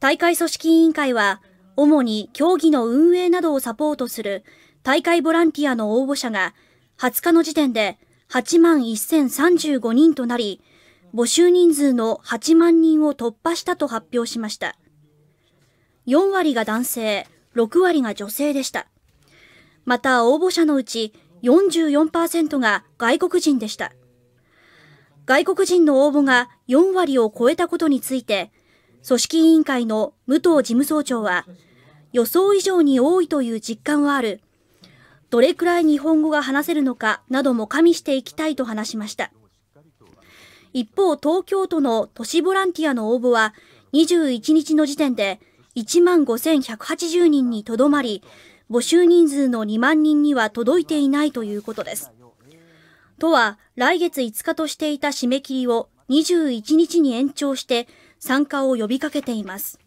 大会組織委員会は、主に競技の運営などをサポートする大会ボランティアの応募者が20日の時点で8万1035人となり、募集人数の8万人を突破したと発表しました。4割が男性、6割が女性でした。また応募者のうち44%が外国人でした。外国人の応募が4割を超えたことについて、組織委員会の武藤事務総長は、予想以上に多いという実感はある。どれくらい日本語が話せるのかなども加味していきたいと話しました。一方、東京都の都市ボランティアの応募は、21日の時点で1万5180人にとどまり、募集人数の2万人には届いていないということです。都は来月5日としていた締め切りを21日に延長して参加を呼びかけています。